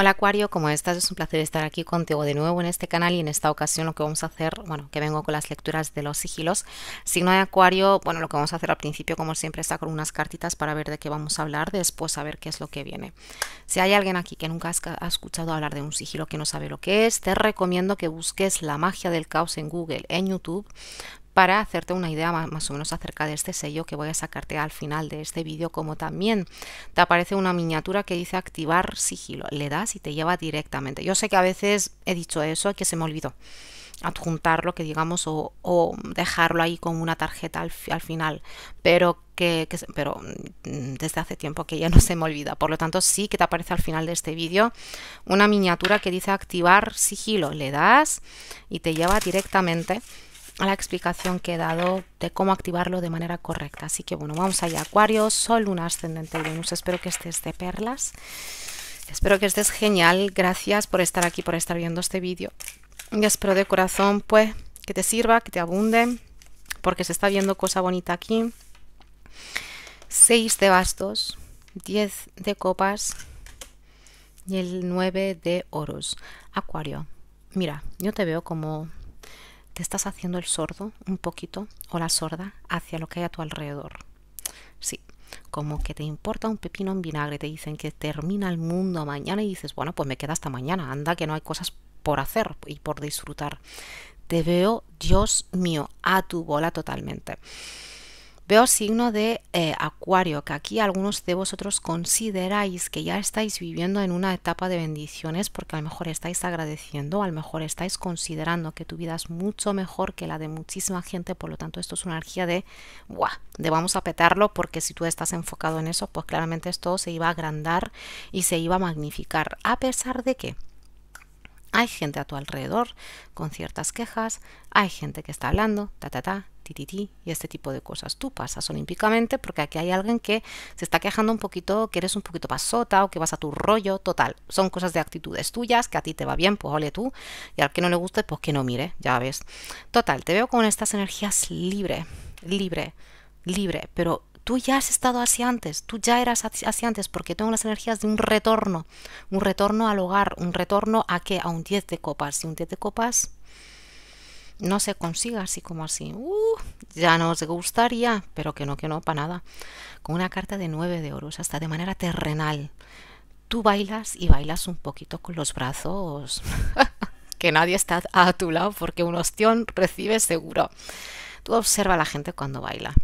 Hola Acuario, como estás? Es un placer estar aquí contigo de nuevo en este canal y en esta ocasión lo que vamos a hacer, bueno, que vengo con las lecturas de los sigilos. Si no hay Acuario, bueno, lo que vamos a hacer al principio como siempre está con unas cartitas para ver de qué vamos a hablar, después a ver qué es lo que viene. Si hay alguien aquí que nunca ha escuchado hablar de un sigilo que no sabe lo que es, te recomiendo que busques la magia del caos en Google, en YouTube, para hacerte una idea más, o menos acerca de este sello que voy a sacarte al final de este vídeo, como también te aparece una miniatura que dice activar sigilo, le das y te lleva directamente. Yo sé que a veces he dicho eso que se me olvidó adjuntarlo, que digamos, o, dejarlo ahí con una tarjeta al, final, pero que, pero mm, desde hace tiempo que ya no se me olvida. Por lo tanto, sí que te aparece al final de este vídeo una miniatura que dice activar sigilo. Le das y te lleva directamente a la explicación que he dado de cómo activarlo de manera correcta. Así que bueno, vamos allá. Acuario, Sol, Luna, Ascendente y Venus. Espero que estés de perlas. Espero que estés genial. Gracias por estar aquí, por estar viendo este vídeo. Y espero de corazón, pues, que te sirva, que te abunde, porque se está viendo cosa bonita aquí. 6 de bastos, 10 de copas y el 9 de oros. Acuario, mira, yo te veo como te estás haciendo el sordo un poquito o la sorda hacia lo que hay a tu alrededor. Sí, como que te importa un pepino en vinagre, te dicen que termina el mundo mañana y dices, bueno, pues me queda hasta mañana, anda que no hay cosas por hacer y por disfrutar. Te veo, Dios mío, a tu bola totalmente. Veo signo de eh, acuario, que aquí algunos de vosotros consideráis que ya estáis viviendo en una etapa de bendiciones porque a lo mejor estáis agradeciendo, a lo mejor estáis considerando que tu vida es mucho mejor que la de muchísima gente, por lo tanto esto es una energía de, ¡buah! de vamos a petarlo porque si tú estás enfocado en eso, pues claramente esto se iba a agrandar y se iba a magnificar, a pesar de que hay gente a tu alrededor con ciertas quejas, hay gente que está hablando, ta ta ta, y este tipo de cosas. Tú pasas olímpicamente porque aquí hay alguien que se está quejando un poquito, que eres un poquito pasota o que vas a tu rollo, total. Son cosas de actitudes tuyas, que a ti te va bien, pues ole tú, y al que no le guste, pues que no mire, ya ves. Total, te veo con estas energías libre, libre, libre, pero tú ya has estado así antes, tú ya eras así antes, porque tengo las energías de un retorno, un retorno al hogar, un retorno a qué, a un 10 de copas. Y un 10 de copas no se consiga así como así. Uh, ya nos gustaría, pero que no, que no, para nada. Con una carta de 9 de oros, hasta de manera terrenal. Tú bailas y bailas un poquito con los brazos. que nadie está a tu lado porque un ostión recibe seguro. Tú observa a la gente cuando baila.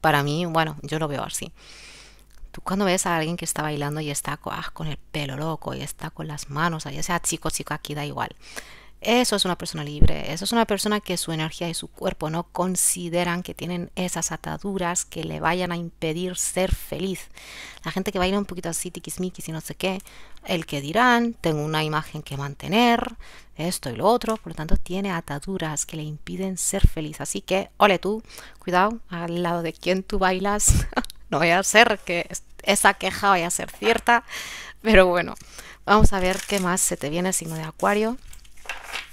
Para mí, bueno, yo lo veo así. Tú cuando ves a alguien que está bailando y está ah, con el pelo loco y está con las manos, ya sea chico, chico aquí da igual eso es una persona libre, eso es una persona que su energía y su cuerpo no consideran que tienen esas ataduras que le vayan a impedir ser feliz. La gente que baila un poquito así, tiquismiquis y no sé qué, el que dirán, tengo una imagen que mantener, esto y lo otro, por lo tanto tiene ataduras que le impiden ser feliz. Así que, ole tú, cuidado, al lado de quien tú bailas, no voy a ser que esa queja vaya a ser cierta, pero bueno, vamos a ver qué más se te viene signo de Acuario.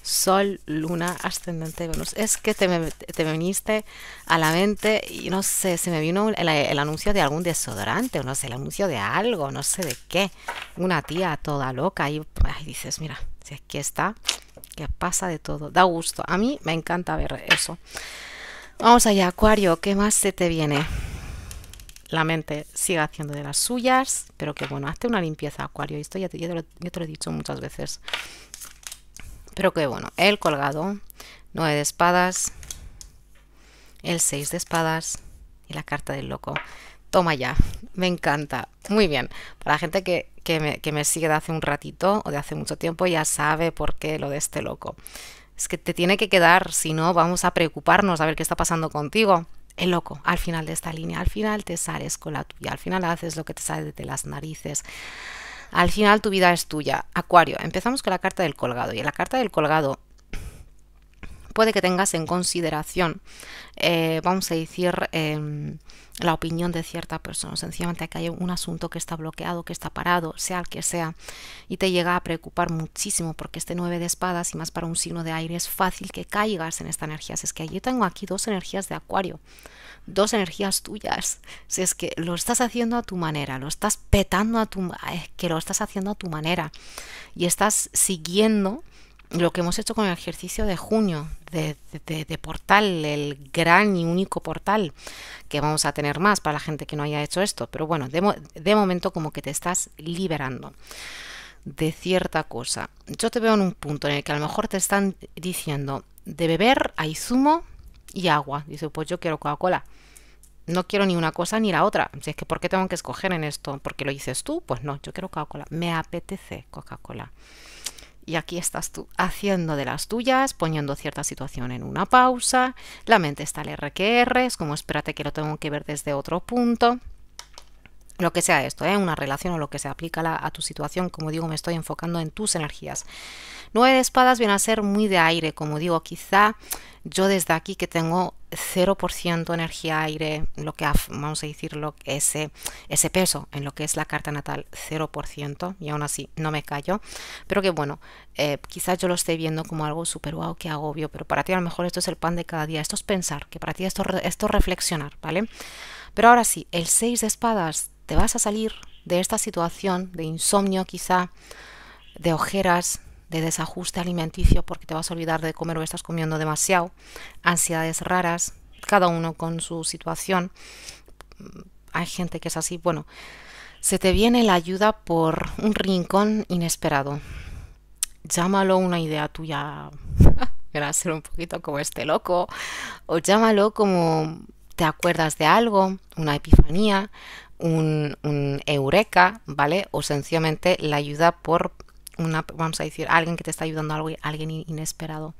Sol, Luna, Ascendente, Venus. Es que te, me, viniste a la mente y no sé, se me vino el, anuncio de algún desodorante o no sé, el anuncio de algo, no sé de qué. Una tía toda loca y dices, mira, si aquí está, que pasa de todo. Da gusto. A mí me encanta ver eso. Vamos allá, Acuario, ¿qué más se te viene? La mente sigue haciendo de las suyas, pero que bueno, hazte una limpieza, Acuario. Esto ya te lo he dicho muchas veces pero que bueno, el colgado, 9 de espadas, el 6 de espadas y la carta del loco. Toma ya, me encanta. Muy bien, para la gente que, me, que me sigue de hace un ratito o de hace mucho tiempo ya sabe por qué lo de este loco. Es que te tiene que quedar, si no vamos a preocuparnos a ver qué está pasando contigo el loco al final de esta línea, al final te sales con la tuya, al final haces lo que te sale de las narices, al final tu vida es tuya. Acuario, empezamos con la carta del colgado. Y en la carta del colgado puede que tengas en consideración, eh, vamos a decir, em, la opinión de cierta persona. Sencillamente que hay un asunto que está bloqueado, que está parado, sea el que sea, y te llega a preocupar muchísimo porque este 9 de espadas y más para un signo de aire es fácil que caigas en esta energía. Si es que yo tengo aquí dos energías de acuario, dos energías tuyas. Si es que lo estás haciendo a tu manera, lo estás petando a tu... Es que lo estás haciendo a tu manera y estás siguiendo lo que hemos hecho con el ejercicio de junio de, de, de, portal, el gran y único portal que vamos a tener más para la gente que no haya hecho esto. Pero bueno, de, momento como que te estás liberando de cierta cosa. Yo te veo en un punto en el que a lo mejor te están diciendo, de beber hay zumo y agua. Dice, pues yo quiero Coca-Cola. No quiero ni una cosa ni la otra. Si es que, ¿por qué tengo que escoger en esto? ¿Porque lo dices tú? Pues no, yo quiero Coca-Cola. Me apetece Coca-Cola. Y aquí estás tú haciendo de las tuyas, poniendo cierta situación en una pausa, la mente está al RQR, es como espérate que lo tengo que ver desde otro punto lo que sea esto, ¿eh? una relación o lo que se aplica a tu situación, como digo, me estoy enfocando en tus energías. Nueve de espadas viene a ser muy de aire, como digo, quizá yo desde aquí que tengo 0% energía aire, lo que vamos a decirlo, ese, ese peso en lo que es la carta natal, 0%, y aún así no me callo, pero que bueno, eh, quizás yo lo esté viendo como algo súper wow, que agobio, pero para ti a lo mejor esto es el pan de cada día, esto es pensar, que para ti esto, esto es reflexionar, ¿vale? Pero ahora sí, el 6 de espadas te vas a salir de esta situación de insomnio quizá, de ojeras, de desajuste alimenticio porque te vas a olvidar de comer o estás comiendo demasiado, ansiedades raras, cada uno con su situación. Hay gente que es así, bueno, se te viene la ayuda por un rincón inesperado. Llámalo una idea tuya, era ser un poquito como este loco, o llámalo como te acuerdas de algo, una epifanía, un, eureka, ¿vale? O sencillamente la ayuda por una, vamos a decir, alguien que te está ayudando algo, alguien inesperado.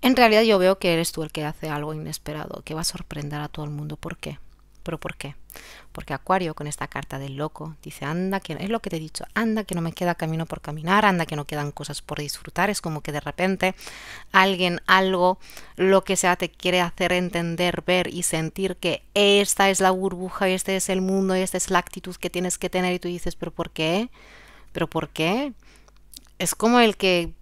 En realidad yo veo que eres tú el que hace algo inesperado, que va a sorprender a todo el mundo. ¿Por qué? ¿Pero por qué? Porque Acuario con esta carta del loco dice, anda, que es lo que te he dicho, anda, que no me queda camino por caminar, anda, que no quedan cosas por disfrutar, es como que de repente alguien, algo, lo que sea, te quiere hacer entender, ver y sentir que esta es la burbuja, este es el mundo, y esta es la actitud que tienes que tener y tú dices, pero ¿por qué? ¿Pero por qué? Es como el que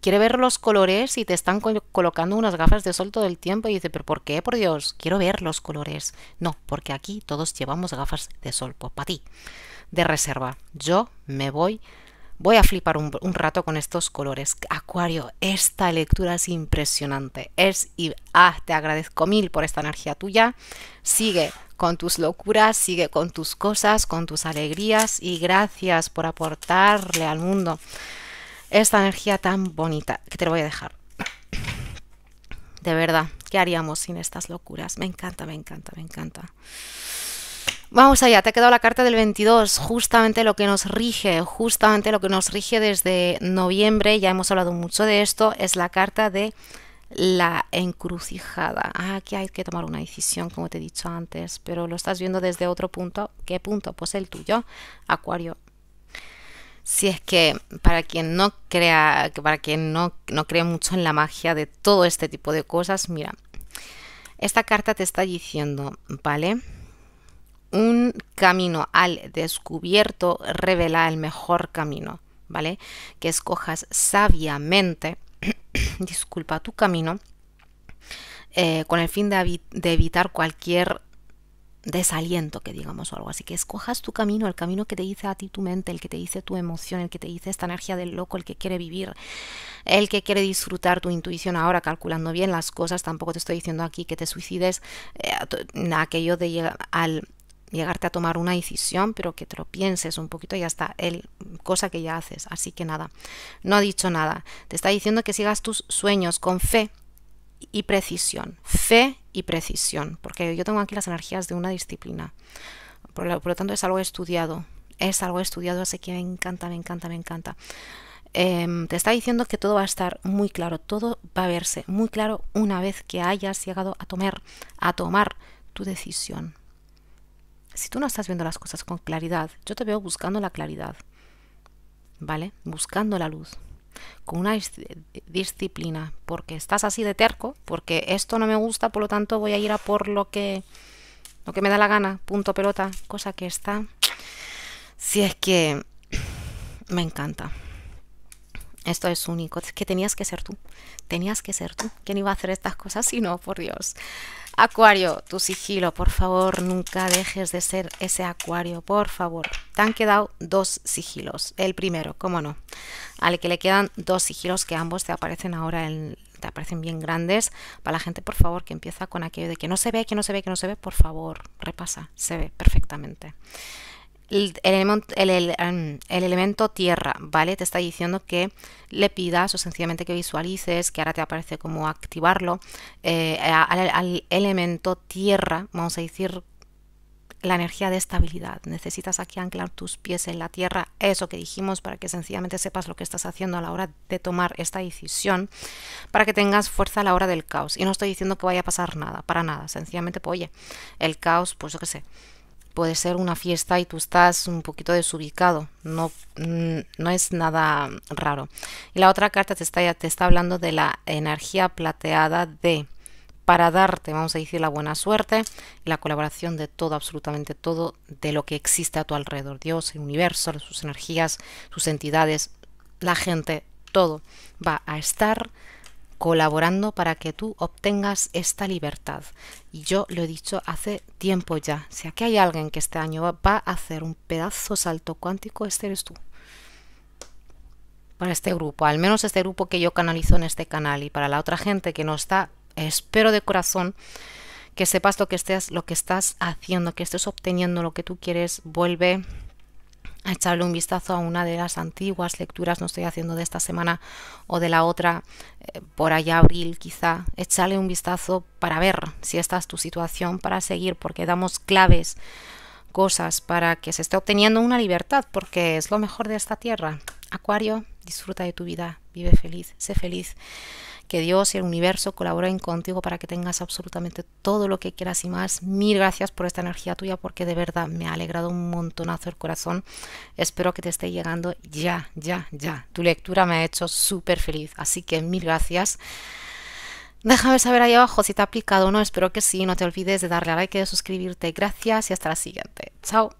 quiere ver los colores y te están colocando unas gafas de sol todo el tiempo y dice, pero ¿por qué? Por Dios, quiero ver los colores. No, porque aquí todos llevamos gafas de sol, pues para ti, de reserva. Yo me voy, voy a flipar un, rato con estos colores. Acuario, esta lectura es impresionante. Es, y, ah, te agradezco mil por esta energía tuya. Sigue con tus locuras, sigue con tus cosas, con tus alegrías y gracias por aportarle al mundo esta energía tan bonita que te lo voy a dejar. De verdad, ¿qué haríamos sin estas locuras? Me encanta, me encanta, me encanta. Vamos allá, te ha quedado la carta del 22, justamente lo que nos rige, justamente lo que nos rige desde noviembre, ya hemos hablado mucho de esto, es la carta de la encrucijada. Ah, aquí hay que tomar una decisión, como te he dicho antes, pero lo estás viendo desde otro punto. ¿Qué punto? Pues el tuyo, Acuario si es que para quien no crea, para quien no, no cree mucho en la magia de todo este tipo de cosas, mira, esta carta te está diciendo, ¿vale? Un camino al descubierto revela el mejor camino, ¿vale? Que escojas sabiamente, disculpa, tu camino eh, con el fin de, evitar cualquier desaliento, que digamos o algo. Así que escojas tu camino, el camino que te dice a ti tu mente, el que te dice tu emoción, el que te dice esta energía del loco, el que quiere vivir, el que quiere disfrutar tu intuición ahora, calculando bien las cosas. Tampoco te estoy diciendo aquí que te suicides, eh, aquello de llegar al llegarte a tomar una decisión, pero que te lo pienses un poquito y ya está, el, cosa que ya haces. Así que nada, no ha dicho nada. Te está diciendo que sigas tus sueños con fe, y precisión, fe y precisión, porque yo tengo aquí las energías de una disciplina. Por lo, tanto, es algo estudiado, es algo estudiado, así que me encanta, me encanta, me encanta. Em, te está diciendo que todo va a estar muy claro, todo va a verse muy claro una vez que hayas llegado a tomar, a tomar tu decisión. Si tú no estás viendo las cosas con claridad, yo te veo buscando la claridad, ¿vale? Buscando la luz, con una disciplina, porque estás así de terco, porque esto no me gusta, por lo tanto voy a ir a por lo que, lo que me da la gana, punto pelota, cosa que está... Si es que me encanta. Esto es único, que tenías que ser tú, tenías que ser tú. ¿Quién iba a hacer estas cosas si no, por Dios? Acuario, tu sigilo, por favor, nunca dejes de ser ese acuario, por favor. Te han quedado dos sigilos. El primero, cómo no, al que le quedan dos sigilos que ambos te aparecen ahora te aparecen bien grandes. Para la gente, por favor, que empieza con aquello de que no se ve, que no se ve, que no se ve, por favor, repasa, se ve perfectamente el, em, el, elemento tierra, ¿vale? Te está diciendo que le pidas o sencillamente que visualices, que ahora te aparece como activarlo, eh, al, al elemento tierra, vamos a decir la energía de estabilidad. Necesitas aquí anclar tus pies en la tierra, eso que dijimos, para que sencillamente sepas lo que estás haciendo a la hora de tomar esta decisión, para que tengas fuerza a la hora del caos. Y no estoy diciendo que vaya a pasar nada, para nada. Sencillamente, pues, oye, el caos, pues yo qué sé, puede ser una fiesta y tú estás un poquito desubicado. No, mm, no es nada raro. Y la otra carta te está, te está hablando de la energía plateada de para darte, vamos a decir, la buena suerte la colaboración de todo, absolutamente todo, de lo que existe a tu alrededor. Dios, el universo, sus energías, sus entidades, la gente, todo va a estar colaborando para que tú obtengas esta libertad. Y yo lo he dicho hace tiempo ya, si aquí hay alguien que este año va a hacer un pedazo salto cuántico, este eres tú. Para este grupo, al menos este grupo que yo canalizo en este canal y para la otra gente que no está, espero de corazón que sepas lo que, estés, lo que estás haciendo, que estés obteniendo lo que tú quieres, vuelve a echarle un vistazo a una de las antiguas lecturas, no estoy haciendo de esta semana o de la otra, eh, por allá abril quizá, echarle un vistazo para ver si esta es tu situación para seguir, porque damos claves, cosas para que se esté obteniendo una libertad, porque es lo mejor de esta tierra. Acuario, Disfruta de tu vida, vive feliz, sé feliz. Que Dios y el universo colaboren contigo para que tengas absolutamente todo lo que quieras y más. Mil gracias por esta energía tuya porque de verdad me ha alegrado un montonazo el corazón. Espero que te esté llegando ya, ya, ya. Tu lectura me ha hecho súper feliz, así que mil gracias. Déjame saber ahí abajo si te ha aplicado o no. Espero que sí. No te olvides de darle a like y de suscribirte. Gracias y hasta la siguiente. Chao.